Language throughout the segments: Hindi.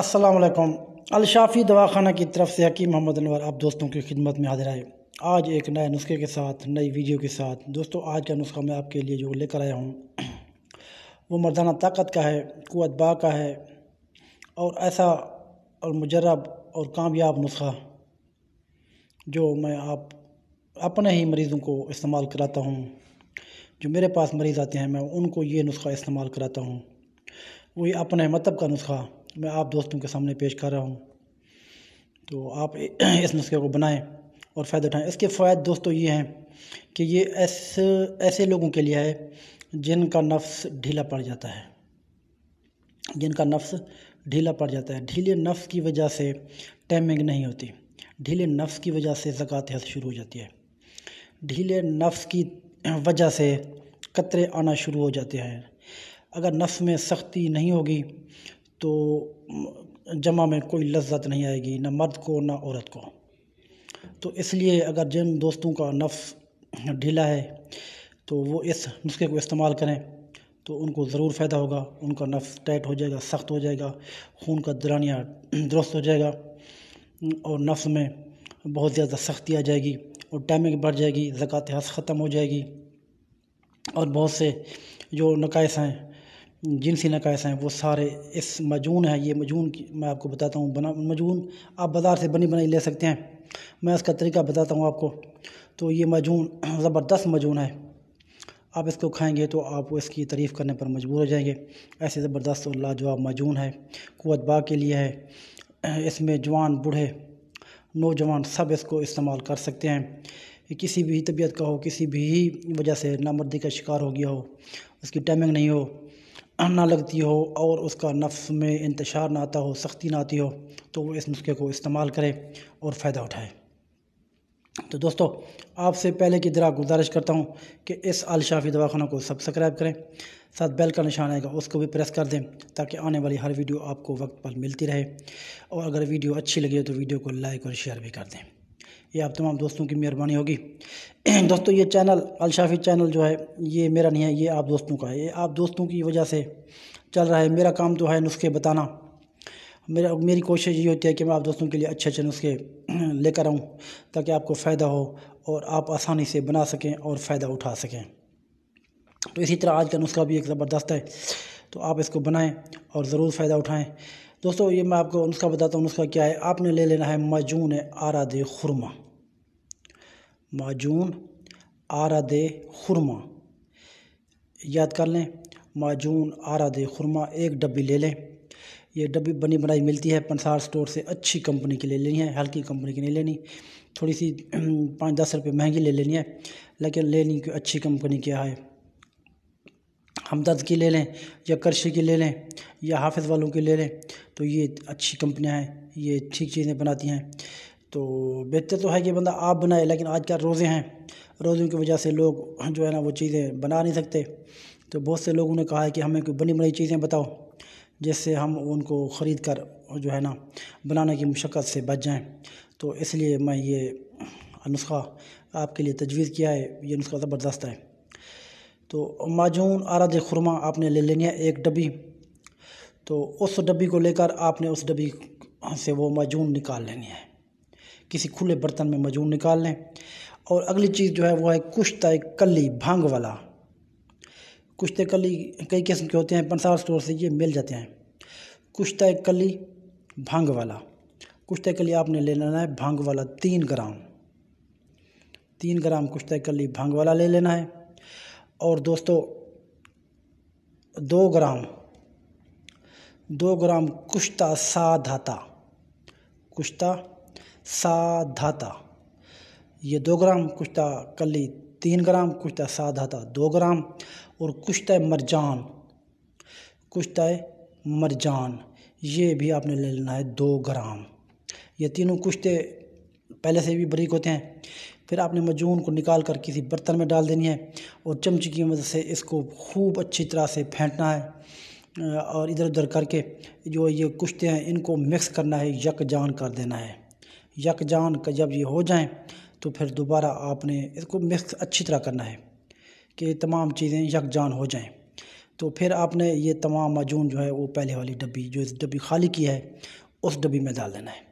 असलकम अलशाफ़ी दवाखाना की तरफ से हकीम मोहम्मद अनवर आप दोस्तों की खिदमत में हाजिर आए आज एक नए नुस्खे के साथ नई वीडियो के साथ दोस्तों आज का नुस्खा मैं आपके लिए जो लेकर आया हूँ वो मर्दाना ताकत का है कुत बा का है और ऐसा और मुजरब और कामयाब नुस्खा जो मैं आप अपने ही मरीज़ों को इस्तेमाल कराता हूँ जो मेरे पास मरीज़ आते हैं मैं उनको ये नुस्खा इस्तेमाल कराता हूँ वही अपने मतलब का नुस्खा मैं आप दोस्तों के सामने पेश कर रहा हूँ तो आप इस नुस्खे को बनाएं और फ़ायदा उठाएं इसके फ़ायद दोस्तों ये हैं कि ये ऐसे ऐसे लोगों के लिए है जिनका नफ्स ढीला पड़ जाता है जिनका नफ्स ढीला पड़ जाता है ढीले नफ्स की वजह से टाइमिंग नहीं होती ढीले नफ्स की वजह से ज़क़़त हद शुरू हो जाती है ढीले नफ्स की वजह से कतरे आना शुरू हो जाते हैं अगर नफ्स में सख्ती नहीं होगी तो जमा में कोई लज्जत नहीं आएगी ना मर्द को ना औरत को तो इसलिए अगर जिन दोस्तों का नफ्स ढीला है तो वो इस नुस्खे को इस्तेमाल करें तो उनको ज़रूर फ़ायदा होगा उनका नफ्स टाइट हो जाएगा सख्त हो जाएगा खून का दरानिया दुरुस्त हो जाएगा और नफ्स में बहुत ज़्यादा सख्ती आ जाएगी और टाइमिंग बढ़ जाएगी ज़क़़त हस ख़त्म हो जाएगी और बहुत से जो नकाइस हैं जिनसी नक़ाइश हैं वो सारे इस मजून हैं ये मजून मैं आपको बताता हूँ बना मजून आप बाज़ार से बनी बनाई ले सकते हैं मैं इसका तरीका बताता हूँ आपको तो ये मजून ज़बरदस्त मजून है आप इसको खाएंगे तो आप इसकी तारीफ़ करने पर मजबूर हो जाएंगे ऐसे ज़बरदस्त और लाजवाब मजून है कुत बा के लिए है इसमें जवान बूढ़े नौजवान सब इसको इस्तेमाल कर सकते हैं किसी भी तबीयत का हो किसी भी वजह से नामर्दी का शिकार हो गया हो उसकी टाइमिंग नहीं हो ना लगती हो और उसका नफ्स में इंतशार ना आता हो सख्ती ना आती हो तो वो इस नुस्खे को इस्तेमाल करें और फ़ायदा उठाए तो दोस्तों आपसे पहले की तरह गुजारिश करता हूँ कि इस अलशाफ़ी दवाखाना को सब्सक्राइब करें साथ बेल का निशान आएगा उसको भी प्रेस कर दें ताकि आने वाली हर वीडियो आपको वक्त पर मिलती रहे और अगर वीडियो अच्छी लगी हो तो वीडियो को लाइक और शेयर भी कर दें ये आप तमाम दोस्तों की मेहरबानी होगी दोस्तों ये चैनल अलशाफ़ी चैनल जो है ये मेरा नहीं है ये आप दोस्तों का है ये आप दोस्तों की वजह से चल रहा है मेरा काम तो है नुस्खे बताना मेरा मेरी कोशिश ये होती है कि मैं आप दोस्तों के लिए अच्छे अच्छे नुस्खे लेकर आऊँ ताकि आपको फ़ायदा हो और आप आसानी से बना सकें और फ़ायदा उठा सकें तो इसी तरह आज का नुस्खा भी एक ज़बरदस्त है तो आप इसको बनाएं और ज़रूर फ़ायदा उठाएं दोस्तों ये मैं आपको नुस्खा बताता हूँ नुस्खा क्या है आपने ले लेना है मजून आरा दे खुरमा माजून आरा दे खुरमा याद कर लें माजून आरा दे खुरमा एक डब्बी ले लें ये डब्बी बनी बनाई मिलती है पंसार स्टोर से अच्छी कंपनी की ले लेनी है हल्की कंपनी की नहीं लेनी थोड़ी सी पाँच दस रुपये महंगी ले लेनी है लेकिन लेनी की अच्छी कंपनी क्या है हमदर्द की ले लें या करशे की ले लें या हाफिज़ वालों की ले लें तो ये अच्छी कंपनियाँ हैं ये ठीक चीज़ें बनाती हैं तो बेहतर तो है कि बंदा आप बनाए लेकिन आज क्या रोज़े हैं रोज़ों की वजह से लोग जो है ना वो चीज़ें बना नहीं सकते तो बहुत से लोगों ने कहा है कि हमें कोई बनी बनी चीज़ें बताओ जिससे हम उनको ख़रीद कर जो है ना बनाने की मुशक्क़त से बच जाएं तो इसलिए मैं ये नुस्खा आपके लिए तजवीज़ किया है ये नुस्खा ज़बरदस्त है तो माजून आरद खुरमा आपने ले लेनी है एक डब्बी तो उस डब्बी को लेकर आपने उस डब्बी से वो माजून निकाल लेनी है किसी खुले बर्तन में मजून निकाल लें और अगली चीज़ जो है वो है कुश्ता कली भांग वाला कुश्त कली कई किस्म के होते हैं पंसार स्टोर से ये मिल जाते हैं कुश्ता कली भांग वाला कुश्त कली आपने ले लेना है भांग वाला तीन ग्राम तीन ग्राम कुश्त कली भांग वाला ले लेना है और दोस्तों दो ग्राम दो ग्राम कुश्ता साधाता कुश्ता सा धाता ये दो ग्राम कुश्ता कली तीन ग्राम कुश्ता सा धाता दो ग्राम और कुश्ता मरजान कुश्ता मरजान ये भी आपने ले लेना है दो ग्राम ये तीनों कुश्ते पहले से भी बरीक होते हैं फिर आपने मजून को निकाल कर किसी बर्तन में डाल देनी है और चमच की मदद से इसको खूब अच्छी तरह से फेंटना है और इधर उधर करके जो ये कुश्ते हैं इनको मिक्स करना है यकजान कर देना है यकजान का जब ये हो जाएं तो फिर दोबारा आपने इसको मिक्स अच्छी तरह करना है कि तमाम चीज़ें यकजान हो जाएं तो फिर आपने ये तमाम माजून जो है वो पहले वाली डब्बी जो इस डब्बी खाली की है उस डब्बी में डाल देना है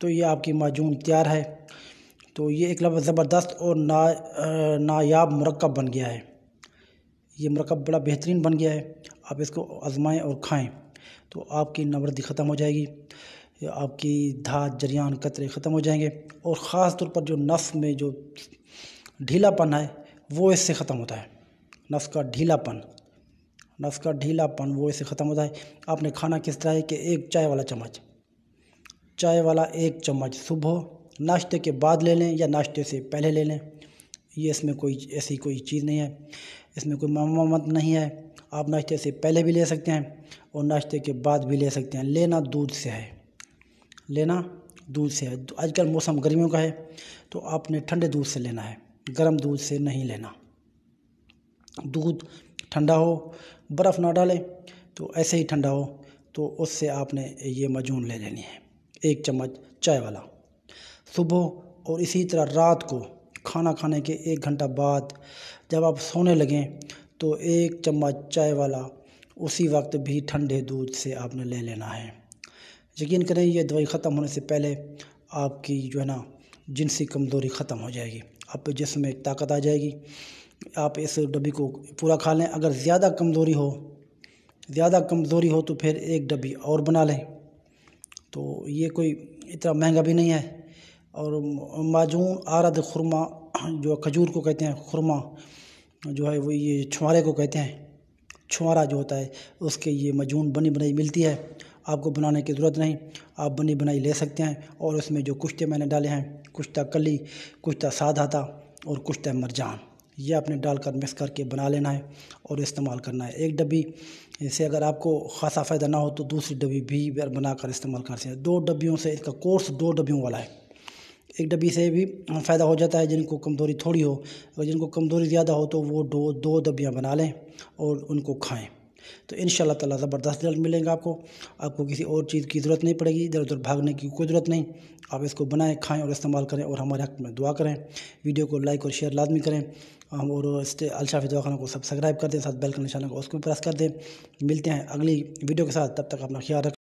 तो ये आपकी माजून तैयार है तो ये एक लफ ज़बरदस्त और ना नायाब मरकब बन गया है ये मरकब बड़ा बेहतरीन बन गया है आप इसको आजमाएं और खाएं तो आपकी नवरदी ख़त्म हो जाएगी आपकी धात जरियान कतरे ख़त्म हो जाएंगे और ख़ास तौर पर जो नस में जो ढीलापन है वो इससे ख़त्म होता है नस का ढीलापन नस का ढीलापन वो इससे ख़त्म होता है आपने खाना किस तरह है कि एक चाय वाला चम्मच चाय वाला एक चम्मच सुबह नाश्ते के बाद ले लें या नाश्ते से पहले ले लें ये इसमें कोई ऐसी कोई चीज़ नहीं है इसमें कोई मत नहीं है आप नाश्ते से पहले भी ले सकते हैं और नाश्ते के बाद भी ले सकते हैं लेना दूध से है लेना दूध से है आजकल मौसम गर्मियों का है तो आपने ठंडे दूध से लेना है गर्म दूध से नहीं लेना दूध ठंडा हो बर्फ़ ना डालें तो ऐसे ही ठंडा हो तो उससे आपने ये मजून ले लेनी है एक चम्मच चाय वाला सुबह और इसी तरह रात को खाना खाने के एक घंटा बाद जब आप सोने लगें तो एक चम्मच चाय वाला उसी वक्त भी ठंडे दूध से आपने ले लेना है यकीन करें यह दवाई ख़त्म होने से पहले आपकी जो है ना जिनसी कमज़ोरी ख़त्म हो जाएगी आपके जिसम में एक ताकत आ जाएगी आप इस डब्बी को पूरा खा लें अगर ज़्यादा कमज़ोरी हो ज़्यादा कमज़ोरी हो तो फिर एक डब्बी और बना लें तो ये कोई इतना महंगा भी नहीं है और माजून आरद खुरमा जो खजूर को कहते हैं खुरमा जो है वो ये छुआरे को कहते हैं छुआरा जो होता है उसके ये मजून बनी बनाई मिलती है आपको बनाने की ज़रूरत नहीं आप बनी बनाई ले सकते हैं और उसमें जो कुश्ते मैंने डाले हैं कुश्ता कली कुश्ता सादा था और कुश्ता मरजान ये आपने डालकर मिक्स करके बना लेना है और इस्तेमाल करना है एक डब्बी से अगर आपको खासा फ़ायदा ना हो तो दूसरी डब्बी भी बनाकर इस्तेमाल कर सकते हैं दो डब्बियों से इसका कोर्स दो डब्बियों वाला है एक डब्बी से भी फ़ायदा हो जाता है जिनको कमज़ोरी थोड़ी हो अगर जिनको कमज़ोरी ज़्यादा हो तो वो दो दो डब्बियाँ बना लें और उनको खाएँ तो इन ताला ज़बरदस्त रिजल्ट मिलेंगे आपको आपको किसी और चीज़ की ज़रूरत नहीं पड़ेगी इधर उधर भागने की कोई ज़रूरत नहीं आप इसको बनाएं खाएं और इस्तेमाल करें और हमारे हक में दुआ करें वीडियो को लाइक और शेयर लाजमी करें हम और अलशाफी दवाखाना को सब्सक्राइब कर दें साथ बेल का निशाना को उसको भी प्रेस कर दें मिलते हैं अगली वीडियो के साथ तब तक अपना ख्याल रखें